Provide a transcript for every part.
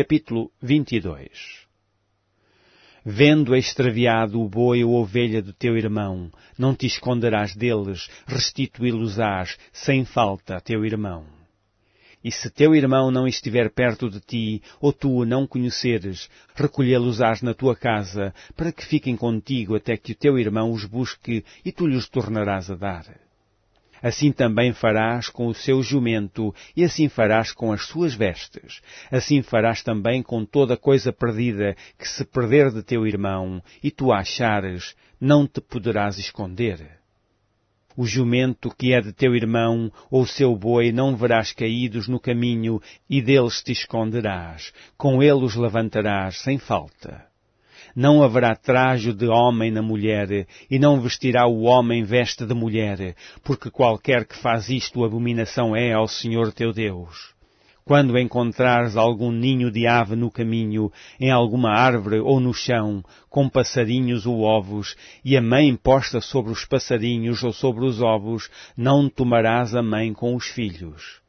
capítulo 22 Vendo extraviado o boi ou ovelha do teu irmão, não te esconderás deles, restituí-los-ás sem falta a teu irmão. E se teu irmão não estiver perto de ti, ou tu o não conheceres, recolhê-los-ás na tua casa, para que fiquem contigo até que o teu irmão os busque e tu lhes tornarás a dar Assim também farás com o seu jumento, e assim farás com as suas vestes. Assim farás também com toda coisa perdida que se perder de teu irmão, e tu achares, não te poderás esconder. O jumento que é de teu irmão, ou seu boi, não verás caídos no caminho, e deles te esconderás. Com ele os levantarás sem falta. Não haverá trajo de homem na mulher, e não vestirá o homem veste de mulher, porque qualquer que faz isto abominação é ao Senhor teu Deus. Quando encontrares algum ninho de ave no caminho, em alguma árvore ou no chão, com passarinhos ou ovos, e a mãe posta sobre os passarinhos ou sobre os ovos, não tomarás a mãe com os filhos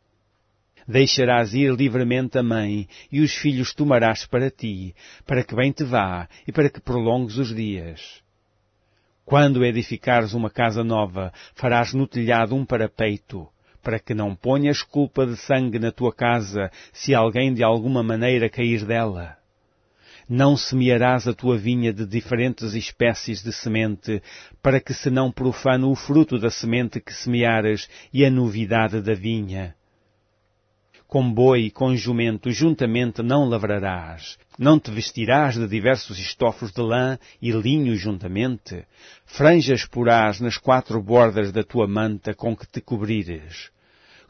Deixarás ir livremente a mãe, e os filhos tomarás para ti, para que bem te vá e para que prolongues os dias. Quando edificares uma casa nova, farás no telhado um parapeito, para que não ponhas culpa de sangue na tua casa, se alguém de alguma maneira cair dela. Não semearás a tua vinha de diferentes espécies de semente, para que se não profane o fruto da semente que semeares e a novidade da vinha com boi e com jumento juntamente não lavrarás. Não te vestirás de diversos estofos de lã e linho juntamente. Franjas porás nas quatro bordas da tua manta com que te cobrires.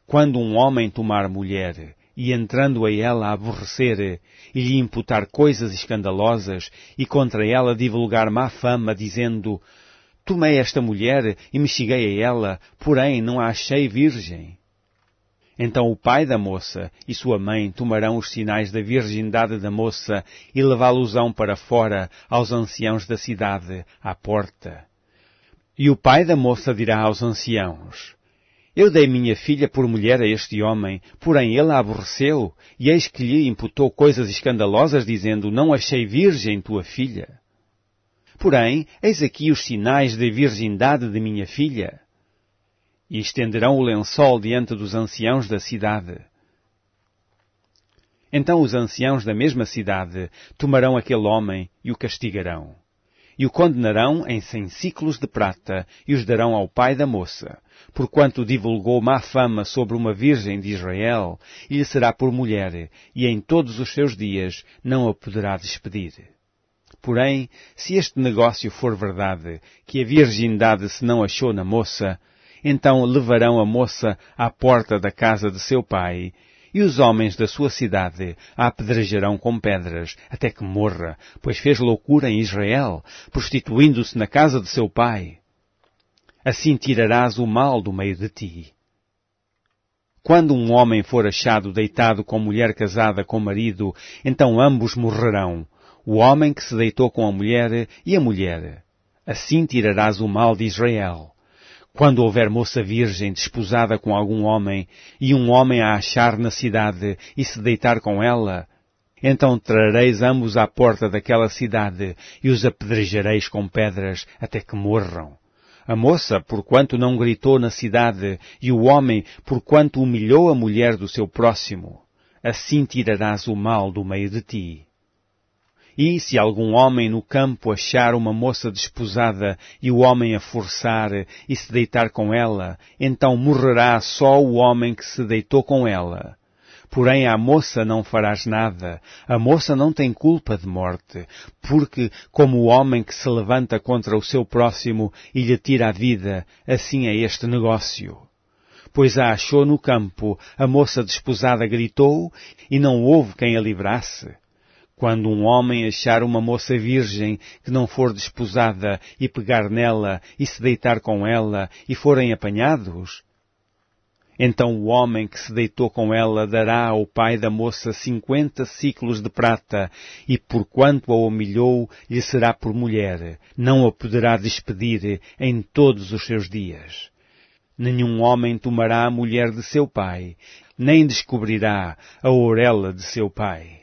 Quando um homem tomar mulher, e entrando a ela aborrecer, e lhe imputar coisas escandalosas, e contra ela divulgar má fama, dizendo, Tomei esta mulher e me cheguei a ela, porém não a achei virgem então o pai da moça e sua mãe tomarão os sinais da virgindade da moça e levá-los-ão para fora aos anciãos da cidade, à porta. E o pai da moça dirá aos anciãos, Eu dei minha filha por mulher a este homem, porém ele a aborreceu, e eis que lhe imputou coisas escandalosas, dizendo, Não achei virgem tua filha. Porém, eis aqui os sinais da virgindade de minha filha e estenderão o lençol diante dos anciãos da cidade. Então os anciãos da mesma cidade tomarão aquele homem e o castigarão. E o condenarão em cem ciclos de prata e os darão ao pai da moça, porquanto divulgou má fama sobre uma virgem de Israel, e lhe será por mulher, e em todos os seus dias não a poderá despedir. Porém, se este negócio for verdade, que a virgindade se não achou na moça, então levarão a moça à porta da casa de seu pai, e os homens da sua cidade a apedrejarão com pedras, até que morra, pois fez loucura em Israel, prostituindo-se na casa de seu pai. Assim tirarás o mal do meio de ti. Quando um homem for achado deitado com mulher casada com marido, então ambos morrerão, o homem que se deitou com a mulher e a mulher. Assim tirarás o mal de Israel. Quando houver moça virgem desposada com algum homem, e um homem a achar na cidade e se deitar com ela, então trareis ambos à porta daquela cidade e os apedrejareis com pedras até que morram. A moça, porquanto não gritou na cidade, e o homem, porquanto humilhou a mulher do seu próximo, assim tirarás o mal do meio de ti. E se algum homem no campo achar uma moça desposada e o homem a forçar e se deitar com ela, então morrerá só o homem que se deitou com ela. Porém à moça não farás nada, a moça não tem culpa de morte, porque, como o homem que se levanta contra o seu próximo e lhe tira a vida, assim é este negócio. Pois a achou no campo, a moça desposada gritou, e não houve quem a livrasse. Quando um homem achar uma moça virgem que não for desposada e pegar nela e se deitar com ela e forem apanhados, então o homem que se deitou com ela dará ao pai da moça cinquenta ciclos de prata, e porquanto a humilhou, lhe será por mulher, não a poderá despedir em todos os seus dias. Nenhum homem tomará a mulher de seu pai, nem descobrirá a orelha de seu pai.